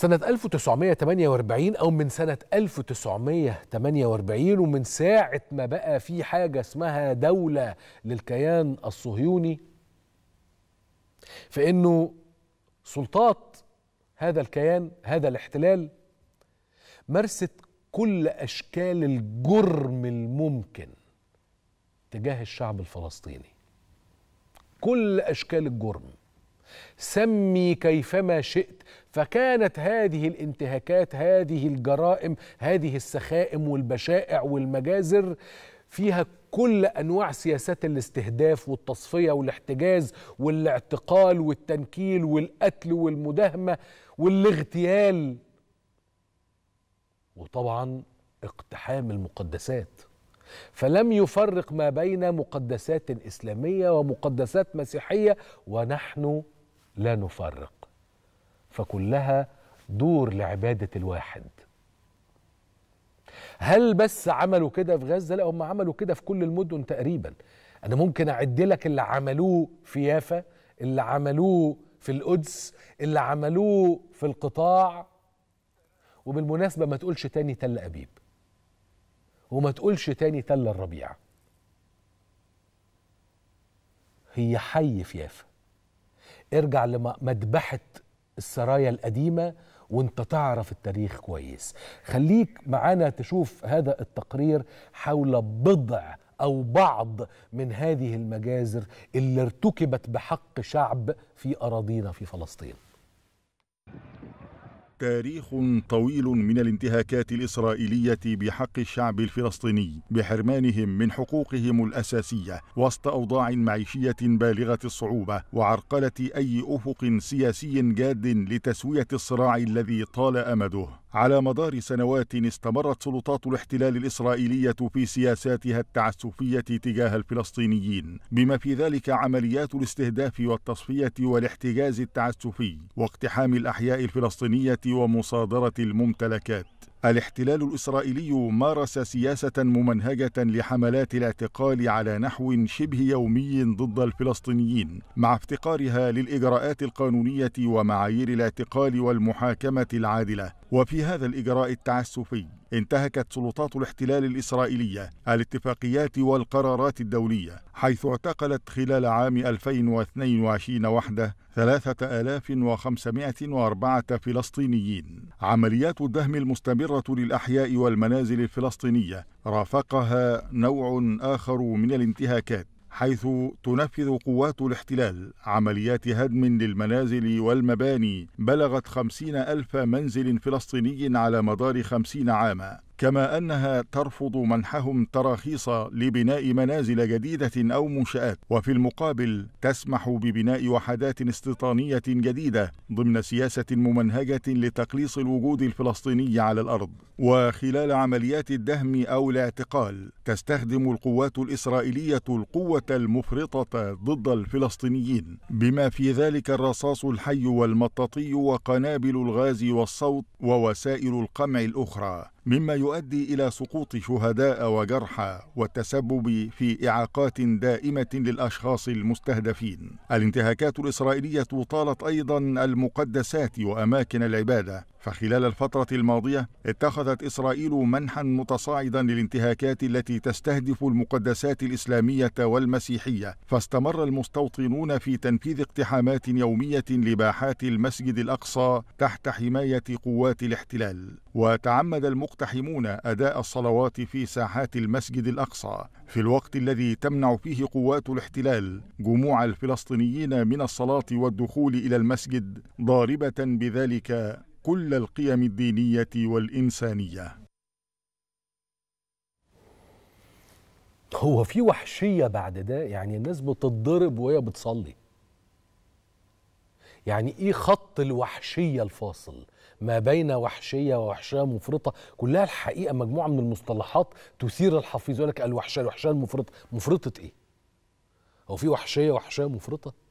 سنة 1948 أو من سنة 1948 ومن ساعة ما بقى في حاجة اسمها دولة للكيان الصهيوني فإنه سلطات هذا الكيان هذا الاحتلال مارست كل أشكال الجرم الممكن تجاه الشعب الفلسطيني كل أشكال الجرم سمي كيفما شئت فكانت هذه الانتهاكات هذه الجرائم هذه السخائم والبشائع والمجازر فيها كل انواع سياسات الاستهداف والتصفيه والاحتجاز والاعتقال والتنكيل والقتل والمداهمه والاغتيال وطبعا اقتحام المقدسات فلم يفرق ما بين مقدسات اسلاميه ومقدسات مسيحيه ونحن لا نفرق فكلها دور لعبادة الواحد هل بس عملوا كده في غزة؟ لا هم عملوا كده في كل المدن تقريبا أنا ممكن أعد لك اللي عملوه في يافا اللي عملوه في القدس اللي عملوه في القطاع وبالمناسبة ما تقولش تاني تل أبيب وما تقولش تاني تل الربيع هي حي في يافا ارجع لمذبحة السرايا القديمة وانت تعرف التاريخ كويس خليك معانا تشوف هذا التقرير حول بضع أو بعض من هذه المجازر اللي ارتكبت بحق شعب في أراضينا في فلسطين تاريخ طويل من الانتهاكات الإسرائيلية بحق الشعب الفلسطيني بحرمانهم من حقوقهم الأساسية وسط أوضاع معيشية بالغة الصعوبة وعرقلة أي أفق سياسي جاد لتسوية الصراع الذي طال أمده على مدار سنوات استمرت سلطات الاحتلال الإسرائيلية في سياساتها التعسفية تجاه الفلسطينيين بما في ذلك عمليات الاستهداف والتصفية والاحتجاز التعسفي واقتحام الأحياء الفلسطينية ومصادرة الممتلكات الاحتلال الإسرائيلي مارس سياسة ممنهجة لحملات الاعتقال على نحو شبه يومي ضد الفلسطينيين مع افتقارها للإجراءات القانونية ومعايير الاعتقال والمحاكمة العادلة وفي هذا الإجراء التعسفي انتهكت سلطات الاحتلال الإسرائيلية الاتفاقيات والقرارات الدولية حيث اعتقلت خلال عام 2022 وحده 3504 فلسطينيين عمليات الدهم المستمرة للأحياء والمنازل الفلسطينية رافقها نوع آخر من الانتهاكات حيث تنفذ قوات الاحتلال عمليات هدم للمنازل والمباني بلغت خمسين ألف منزل فلسطيني على مدار خمسين عاما كما أنها ترفض منحهم تراخيص لبناء منازل جديدة أو منشآت وفي المقابل تسمح ببناء وحدات استيطانية جديدة ضمن سياسة ممنهجة لتقليص الوجود الفلسطيني على الأرض وخلال عمليات الدهم أو الاعتقال تستخدم القوات الإسرائيلية القوة المفرطة ضد الفلسطينيين بما في ذلك الرصاص الحي والمطاطي وقنابل الغاز والصوت ووسائل القمع الأخرى مما يؤدي الى سقوط شهداء وجرحى والتسبب في اعاقات دائمه للاشخاص المستهدفين الانتهاكات الاسرائيليه طالت ايضا المقدسات واماكن العباده فخلال الفترة الماضية اتخذت إسرائيل منحا متصاعدا للانتهاكات التي تستهدف المقدسات الإسلامية والمسيحية، فاستمر المستوطنون في تنفيذ اقتحامات يومية لباحات المسجد الأقصى تحت حماية قوات الاحتلال، وتعمد المقتحمون أداء الصلوات في ساحات المسجد الأقصى، في الوقت الذي تمنع فيه قوات الاحتلال جموع الفلسطينيين من الصلاة والدخول إلى المسجد، ضاربة بذلك كل القيم الدينية والإنسانية هو في وحشية بعد ده يعني الناس بتتضرب وهي بتصلي يعني ايه خط الوحشية الفاصل ما بين وحشية ووحشية مفرطة كلها الحقيقة مجموعة من المصطلحات تثير الحفيظ يقول لك الوحشية الوحشية المفرطة مفرطة ايه هو في وحشية وحشية مفرطة